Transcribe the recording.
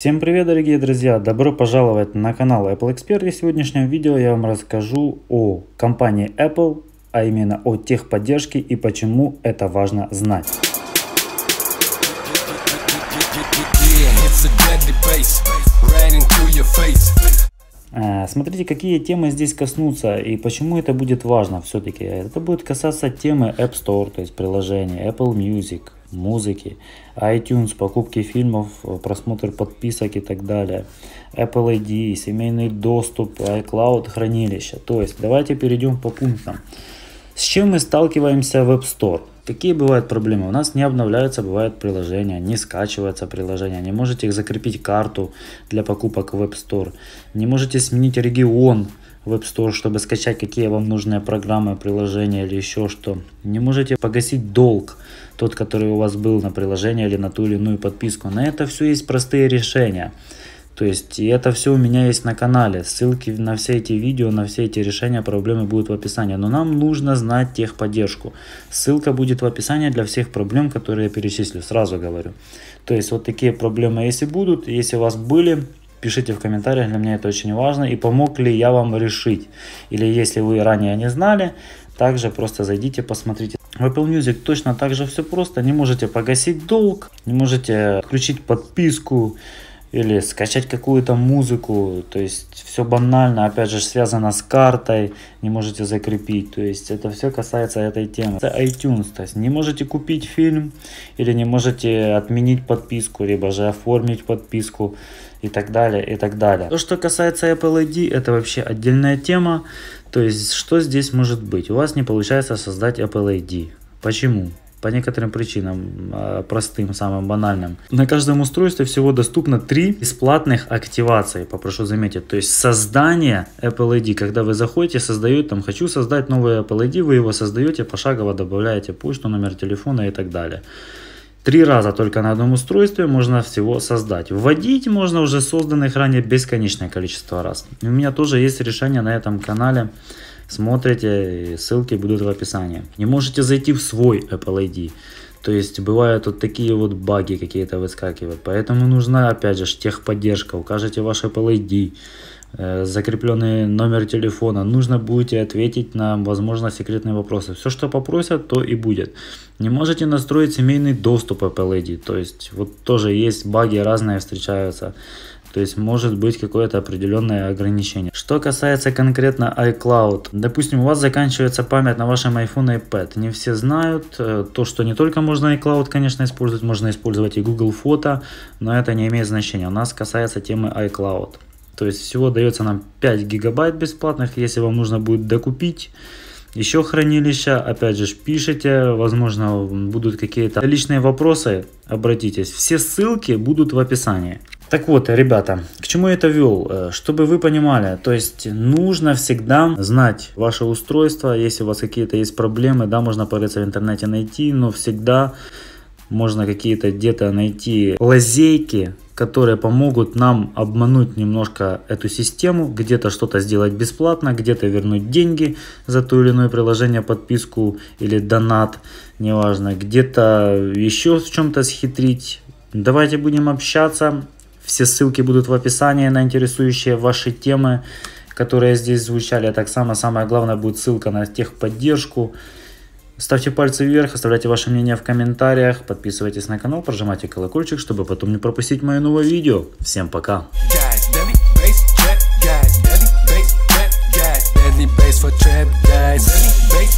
Всем привет дорогие друзья, добро пожаловать на канал Apple Expert и в сегодняшнем видео я вам расскажу о компании Apple, а именно о техподдержке и почему это важно знать. А, смотрите, какие темы здесь коснутся и почему это будет важно все-таки. Это будет касаться темы App Store, то есть приложения, Apple Music, музыки, iTunes, покупки фильмов, просмотр подписок и так далее, Apple ID, семейный доступ, iCloud, хранилище. То есть давайте перейдем по пунктам. С чем мы сталкиваемся в App Store? Какие бывают проблемы? У нас не обновляются, бывают приложения, не скачиваются приложения, не можете их закрепить карту для покупок в App Store, не можете сменить регион, в App Store, чтобы скачать какие вам нужные программы, приложения или еще что. Не можете погасить долг, тот, который у вас был на приложение или на ту или иную подписку. На это все есть простые решения. То есть и это все у меня есть на канале. Ссылки на все эти видео, на все эти решения проблемы будут в описании. Но нам нужно знать техподдержку. Ссылка будет в описании для всех проблем, которые я перечислю, сразу говорю. То есть вот такие проблемы если будут, если у вас были, пишите в комментариях, для меня это очень важно. И помог ли я вам решить, или если вы ранее не знали, также просто зайдите, посмотрите. В Apple Music точно так же все просто. Не можете погасить долг, не можете отключить подписку, или скачать какую-то музыку, то есть все банально, опять же, связано с картой, не можете закрепить, то есть это все касается этой темы. Это iTunes, то есть не можете купить фильм или не можете отменить подписку, либо же оформить подписку и так далее, и так далее. То, что касается Apple ID, это вообще отдельная тема, то есть что здесь может быть? У вас не получается создать Apple ID. Почему? по некоторым причинам, а, простым, самым банальным. На каждом устройстве всего доступно три бесплатных активации, попрошу заметить. То есть создание Apple ID, когда вы заходите, создают там «хочу создать новый Apple ID», вы его создаете, пошагово добавляете почту, номер телефона и так далее. Три раза только на одном устройстве можно всего создать. Вводить можно уже созданных ранее бесконечное количество раз. У меня тоже есть решение на этом канале смотрите, ссылки будут в описании. Не можете зайти в свой Apple ID. То есть бывают вот такие вот баги какие-то выскакивают. Поэтому нужна, опять же, техподдержка. Укажите ваш Apple ID, э, закрепленный номер телефона. Нужно будете ответить на, возможно, секретные вопросы. Все, что попросят, то и будет. Не можете настроить семейный доступ Apple ID. То есть вот тоже есть баги разные встречаются. То есть может быть какое-то определенное ограничение. Что касается конкретно iCloud. Допустим, у вас заканчивается память на вашем iPhone и iPad. Не все знают э, то, что не только можно iCloud, конечно, использовать, можно использовать и Google Фото, но это не имеет значения. У нас касается темы iCloud. То есть всего дается нам 5 гигабайт бесплатных, если вам нужно будет докупить еще хранилища. Опять же, пишите, возможно, будут какие-то личные вопросы, обратитесь. Все ссылки будут в описании. Так вот, ребята, к чему я это вел? Э, чтобы вы понимали, то есть нужно всегда знать ваше устройство, если у вас какие-то есть проблемы, да, можно порыться в интернете найти, но всегда можно какие-то где-то найти лазейки, которые помогут нам обмануть немножко эту систему, где-то что-то сделать бесплатно, где-то вернуть деньги за то или иное приложение, подписку или донат, неважно, где-то еще в чем-то схитрить. Давайте будем общаться, все ссылки будут в описании на интересующие ваши темы, которые здесь звучали. А так само самое главное будет ссылка на техподдержку. Ставьте пальцы вверх, оставляйте ваше мнение в комментариях, подписывайтесь на канал, прожимайте колокольчик, чтобы потом не пропустить мое новое видео. Всем пока! for trap guys.